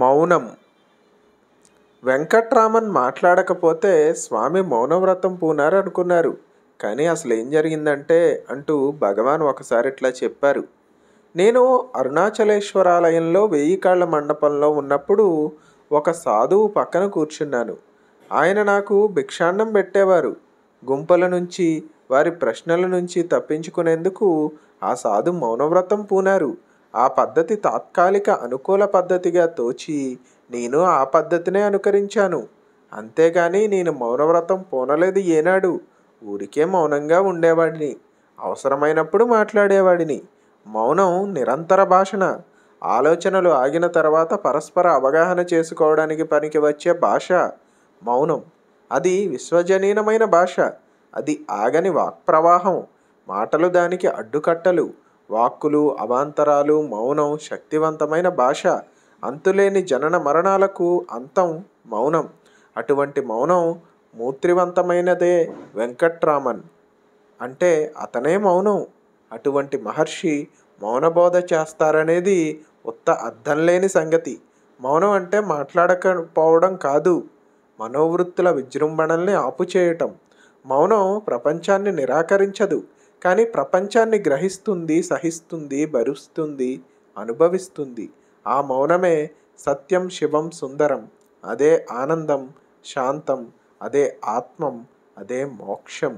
మౌనం వెంకట్రామన్ మాట్లాడకపోతే స్వామి మౌనవ్రతం పూనారు అనుకున్నారు కానీ అసలు ఏం జరిగిందంటే అంటూ భగవాన్ ఒకసారి ఇట్లా చెప్పారు నేను అరుణాచలేశ్వరాలయంలో వెయ్యి కాళ్ళ మండపంలో ఉన్నప్పుడు ఒక సాధువు పక్కన కూర్చున్నాను ఆయన నాకు భిక్షాన్నం పెట్టేవారు గుంపల నుంచి వారి ప్రశ్నల నుంచి తప్పించుకునేందుకు ఆ సాధు మౌనవ్రతం పూనారు ఆ పద్ధతి తాత్కాలిక అనుకూల పద్ధతిగా తోచి నేను ఆ పద్ధతినే అనుకరించాను అంతేగాని నేను మౌనవ్రతం పూనలేదు ఏనాడు ఊరికే మౌనంగా ఉండేవాడిని అవసరమైనప్పుడు మాట్లాడేవాడిని మౌనం నిరంతర భాషణ ఆలోచనలు ఆగిన తర్వాత పరస్పర అవగాహన చేసుకోవడానికి పనికి వచ్చే భాష మౌనం అది విశ్వజనీనమైన భాష అది ఆగని వాక్ప్రవాహం మాటలు దానికి అడ్డుకట్టలు వాక్కులు అవాంతరాలు మౌనం శక్తివంతమైన భాష అంతులేని జనన మరణాలకు అంతం మౌనం అటువంటి మౌనం మూత్రివంతమైనదే వెంకట్రామన్ అంటే అతనే మౌనం అటువంటి మహర్షి మౌనబోధ చేస్తారనేది ఉత్త అర్థం లేని సంగతి మౌనం అంటే మాట్లాడకపోవడం కాదు మనోవృత్తుల విజృంభణల్ని ఆపుచేయటం మౌనం ప్రపంచాన్ని నిరాకరించదు కానీ ప్రపంచాన్ని గ్రహిస్తుంది సహిస్తుంది భరుస్తుంది అనుభవిస్తుంది ఆ మౌనమే సత్యం శివం సుందరం అదే ఆనందం శాంతం అదే ఆత్మం అదే మోక్షం